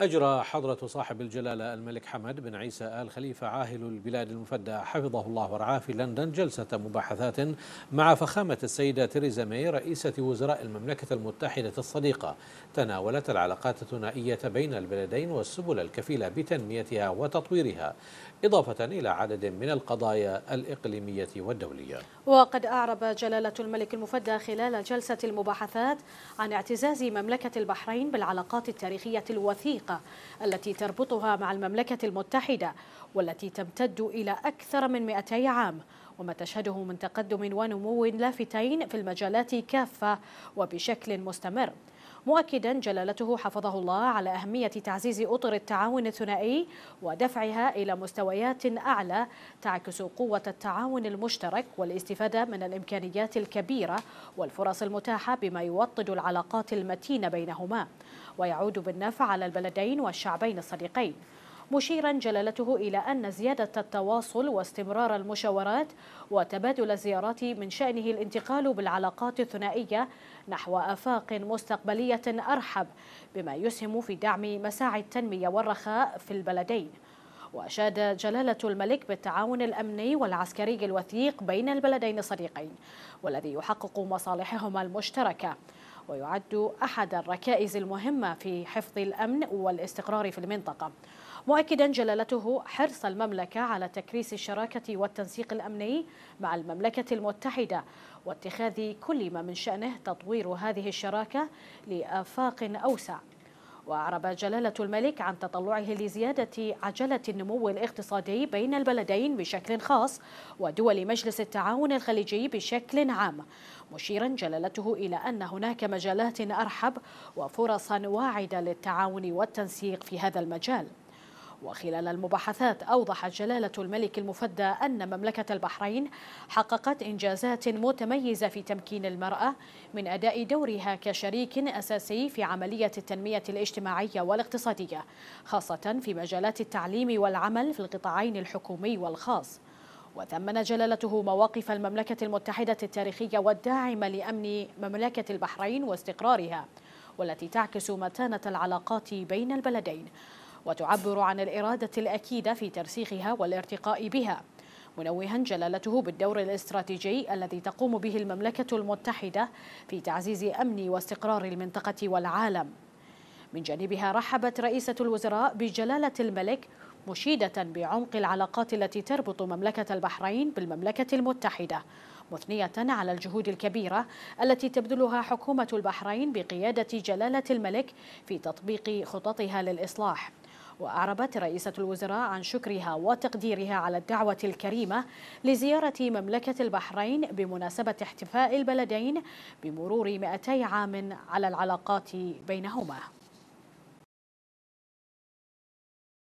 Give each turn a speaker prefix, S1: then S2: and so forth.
S1: أجرى حضرة صاحب الجلالة الملك حمد بن عيسى آل خليفة عاهل البلاد المفدى حفظه الله ورعاه في لندن جلسة مباحثات مع فخامة السيدة تيريزا مي رئيسة وزراء المملكة المتحدة الصديقة تناولت العلاقات الثنائية بين البلدين والسبل الكفيلة بتنميتها وتطويرها إضافة إلى عدد من القضايا الإقليمية والدولية
S2: وقد أعرب جلالة الملك المفدى خلال جلسة المباحثات عن اعتزاز مملكة البحرين بالعلاقات التاريخية الوثيقة المنطقه التي تربطها مع المملكة المتحدة والتي تمتد إلى أكثر من 200 عام وما تشهده من تقدم ونمو لافتين في المجالات كافة وبشكل مستمر مؤكدا جلالته حفظه الله على أهمية تعزيز أطر التعاون الثنائي ودفعها إلى مستويات أعلى تعكس قوة التعاون المشترك والاستفادة من الإمكانيات الكبيرة والفرص المتاحة بما يوطد العلاقات المتينة بينهما ويعود بالنفع على البلدين والشعبين الصديقين مشيرا جلالته إلى أن زيادة التواصل واستمرار المشاورات وتبادل الزيارات من شأنه الانتقال بالعلاقات الثنائية نحو آفاق مستقبلية أرحب بما يسهم في دعم مساعي التنمية والرخاء في البلدين وأشاد جلالة الملك بالتعاون الأمني والعسكري الوثيق بين البلدين الصديقين والذي يحقق مصالحهما المشتركة ويعد أحد الركائز المهمة في حفظ الأمن والاستقرار في المنطقة مؤكدا جلالته حرص المملكة على تكريس الشراكة والتنسيق الأمني مع المملكة المتحدة واتخاذ كل ما من شأنه تطوير هذه الشراكة لآفاق أوسع وأعرب جلالة الملك عن تطلعه لزيادة عجلة النمو الاقتصادي بين البلدين بشكل خاص ودول مجلس التعاون الخليجي بشكل عام مشيرا جلالته إلى أن هناك مجالات أرحب وفرصا واعدة للتعاون والتنسيق في هذا المجال وخلال المباحثات أوضحت جلالة الملك المفدى أن مملكة البحرين حققت إنجازات متميزة في تمكين المرأة من أداء دورها كشريك أساسي في عملية التنمية الاجتماعية والاقتصادية خاصة في مجالات التعليم والعمل في القطاعين الحكومي والخاص وثمن جلالته مواقف المملكة المتحدة التاريخية والداعمة لأمن مملكة البحرين واستقرارها والتي تعكس متانة العلاقات بين البلدين وتعبر عن الإرادة الأكيدة في ترسيخها والارتقاء بها منوها جلالته بالدور الاستراتيجي الذي تقوم به المملكة المتحدة في تعزيز أمن واستقرار المنطقة والعالم من جانبها رحبت رئيسة الوزراء بجلالة الملك مشيدة بعمق العلاقات التي تربط مملكة البحرين بالمملكة المتحدة مثنية على الجهود الكبيرة التي تبذلها حكومة البحرين بقيادة جلالة الملك في تطبيق خططها للإصلاح وأعربت رئيسة الوزراء عن شكرها وتقديرها على الدعوة الكريمة لزيارة مملكة البحرين بمناسبة احتفاء البلدين بمرور 200 عام على العلاقات بينهما